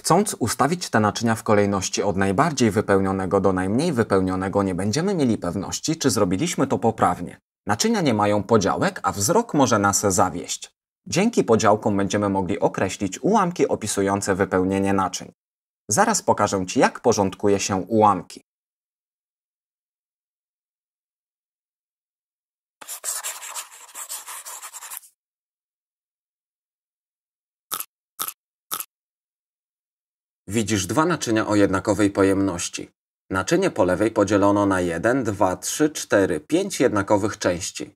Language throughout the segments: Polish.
Chcąc ustawić te naczynia w kolejności od najbardziej wypełnionego do najmniej wypełnionego, nie będziemy mieli pewności, czy zrobiliśmy to poprawnie. Naczynia nie mają podziałek, a wzrok może nas zawieść. Dzięki podziałkom będziemy mogli określić ułamki opisujące wypełnienie naczyń. Zaraz pokażę Ci, jak porządkuje się ułamki. widzisz dwa naczynia o jednakowej pojemności. Naczynie po lewej podzielono na 1, 2, 3, 4, 5 jednakowych części.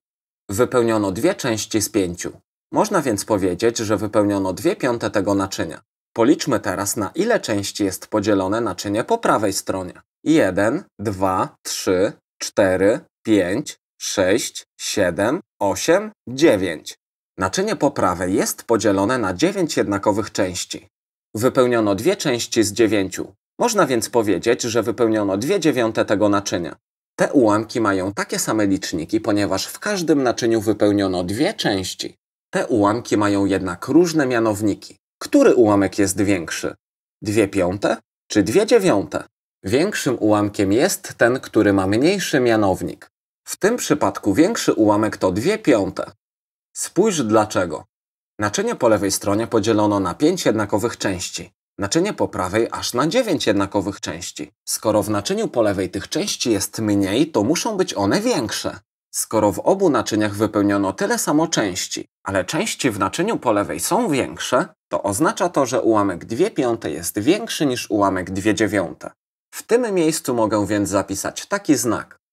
Wypełniono dwie części z pięciu. Można więc powiedzieć, że wypełniono dwie piąte tego naczynia. Policzmy teraz, na ile części jest podzielone naczynie po prawej stronie. 1, 2, 3, 4, 5, 6, 7, 8, 9. Naczynie po prawej jest podzielone na 9 jednakowych części. Wypełniono dwie części z dziewięciu. Można więc powiedzieć, że wypełniono dwie dziewiąte tego naczynia. Te ułamki mają takie same liczniki, ponieważ w każdym naczyniu wypełniono dwie części. Te ułamki mają jednak różne mianowniki. Który ułamek jest większy? Dwie piąte czy dwie dziewiąte? Większym ułamkiem jest ten, który ma mniejszy mianownik. W tym przypadku większy ułamek to dwie piąte. Spójrz dlaczego. Naczynie po lewej stronie podzielono na 5 jednakowych części, naczynie po prawej aż na 9 jednakowych części. Skoro w naczyniu po lewej tych części jest mniej, to muszą być one większe. Skoro w obu naczyniach wypełniono tyle samo części, ale części w naczyniu po lewej są większe, to oznacza to, że ułamek 2 piąte jest większy niż ułamek 2 dziewiąte. W tym miejscu mogę więc zapisać taki znak.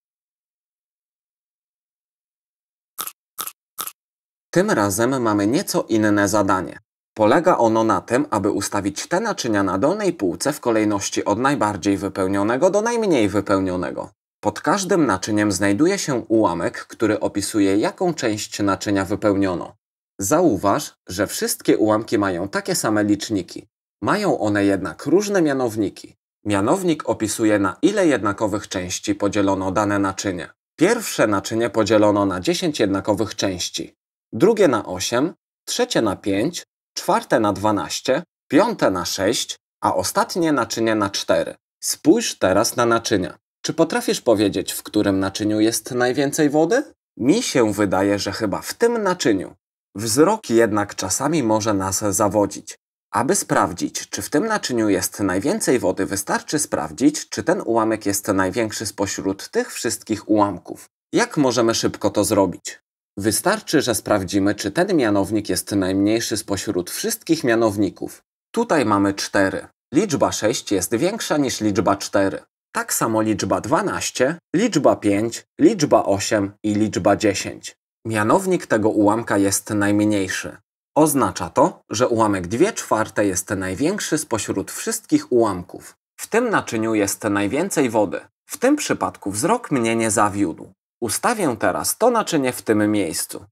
Tym razem mamy nieco inne zadanie. Polega ono na tym, aby ustawić te naczynia na dolnej półce w kolejności od najbardziej wypełnionego do najmniej wypełnionego. Pod każdym naczyniem znajduje się ułamek, który opisuje jaką część naczynia wypełniono. Zauważ, że wszystkie ułamki mają takie same liczniki. Mają one jednak różne mianowniki. Mianownik opisuje na ile jednakowych części podzielono dane naczynie. Pierwsze naczynie podzielono na 10 jednakowych części drugie na 8, trzecie na 5, czwarte na 12, piąte na 6, a ostatnie naczynie na 4. Spójrz teraz na naczynia. Czy potrafisz powiedzieć, w którym naczyniu jest najwięcej wody? Mi się wydaje, że chyba w tym naczyniu. Wzrok jednak czasami może nas zawodzić. Aby sprawdzić, czy w tym naczyniu jest najwięcej wody, wystarczy sprawdzić, czy ten ułamek jest największy spośród tych wszystkich ułamków. Jak możemy szybko to zrobić? Wystarczy, że sprawdzimy, czy ten mianownik jest najmniejszy spośród wszystkich mianowników. Tutaj mamy 4. Liczba 6 jest większa niż liczba 4. Tak samo liczba 12, liczba 5, liczba 8 i liczba 10. Mianownik tego ułamka jest najmniejszy. Oznacza to, że ułamek 2 czwarte jest największy spośród wszystkich ułamków. W tym naczyniu jest najwięcej wody. W tym przypadku wzrok mnie nie zawiódł. Ustawię teraz to naczynie w tym miejscu.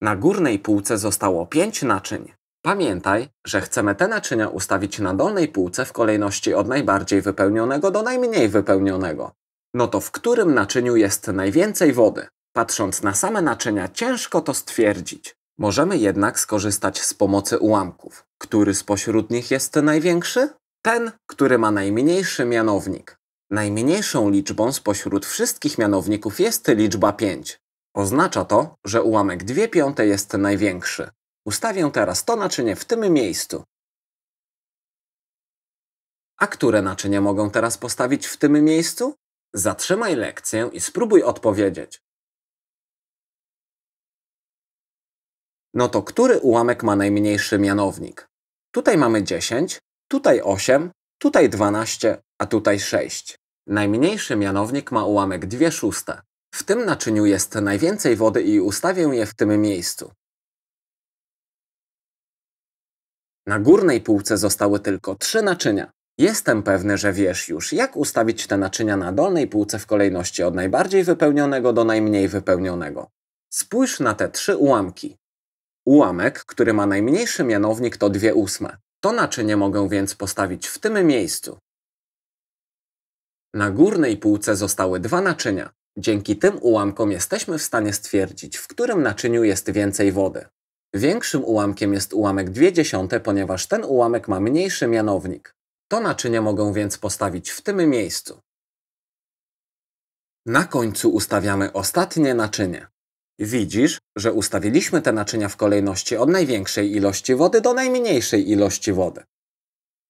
Na górnej półce zostało 5 naczyń. Pamiętaj, że chcemy te naczynia ustawić na dolnej półce w kolejności od najbardziej wypełnionego do najmniej wypełnionego. No to w którym naczyniu jest najwięcej wody? Patrząc na same naczynia ciężko to stwierdzić. Możemy jednak skorzystać z pomocy ułamków. Który spośród nich jest największy? Ten, który ma najmniejszy mianownik. Najmniejszą liczbą spośród wszystkich mianowników jest liczba 5. Oznacza to, że ułamek 2 piąte jest największy. Ustawię teraz to naczynie w tym miejscu. A które naczynie mogą teraz postawić w tym miejscu? Zatrzymaj lekcję i spróbuj odpowiedzieć. No to który ułamek ma najmniejszy mianownik? Tutaj mamy 10, tutaj 8, Tutaj 12, a tutaj 6. Najmniejszy mianownik ma ułamek 2 szóste. W tym naczyniu jest najwięcej wody i ustawię je w tym miejscu. Na górnej półce zostały tylko trzy naczynia. Jestem pewny, że wiesz już, jak ustawić te naczynia na dolnej półce w kolejności od najbardziej wypełnionego do najmniej wypełnionego. Spójrz na te trzy ułamki. Ułamek, który ma najmniejszy mianownik to 2 ósme. To naczynie mogę więc postawić w tym miejscu. Na górnej półce zostały dwa naczynia. Dzięki tym ułamkom jesteśmy w stanie stwierdzić, w którym naczyniu jest więcej wody. Większym ułamkiem jest ułamek 0,2, ponieważ ten ułamek ma mniejszy mianownik. To naczynie mogę więc postawić w tym miejscu. Na końcu ustawiamy ostatnie naczynie. Widzisz, że ustawiliśmy te naczynia w kolejności od największej ilości wody do najmniejszej ilości wody.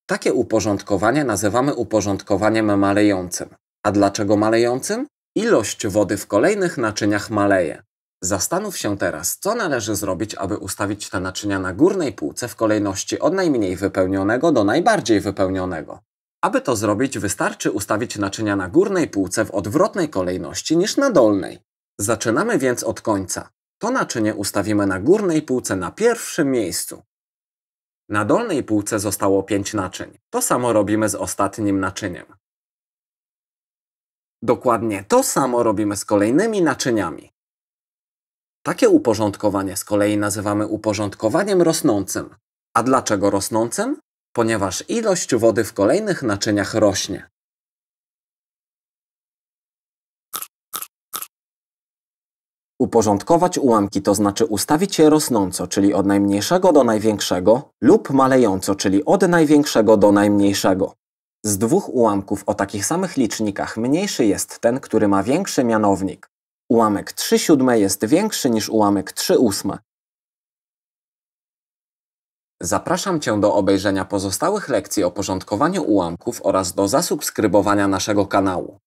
Takie uporządkowanie nazywamy uporządkowaniem malejącym. A dlaczego malejącym? Ilość wody w kolejnych naczyniach maleje. Zastanów się teraz, co należy zrobić, aby ustawić te naczynia na górnej półce w kolejności od najmniej wypełnionego do najbardziej wypełnionego. Aby to zrobić, wystarczy ustawić naczynia na górnej półce w odwrotnej kolejności niż na dolnej. Zaczynamy więc od końca. To naczynie ustawimy na górnej półce na pierwszym miejscu. Na dolnej półce zostało 5 naczyń. To samo robimy z ostatnim naczyniem. Dokładnie to samo robimy z kolejnymi naczyniami. Takie uporządkowanie z kolei nazywamy uporządkowaniem rosnącym. A dlaczego rosnącym? Ponieważ ilość wody w kolejnych naczyniach rośnie. Uporządkować ułamki to znaczy ustawić je rosnąco, czyli od najmniejszego do największego, lub malejąco, czyli od największego do najmniejszego. Z dwóch ułamków o takich samych licznikach mniejszy jest ten, który ma większy mianownik. Ułamek 3 siódme jest większy niż ułamek 3 ósme. Zapraszam Cię do obejrzenia pozostałych lekcji o porządkowaniu ułamków oraz do zasubskrybowania naszego kanału.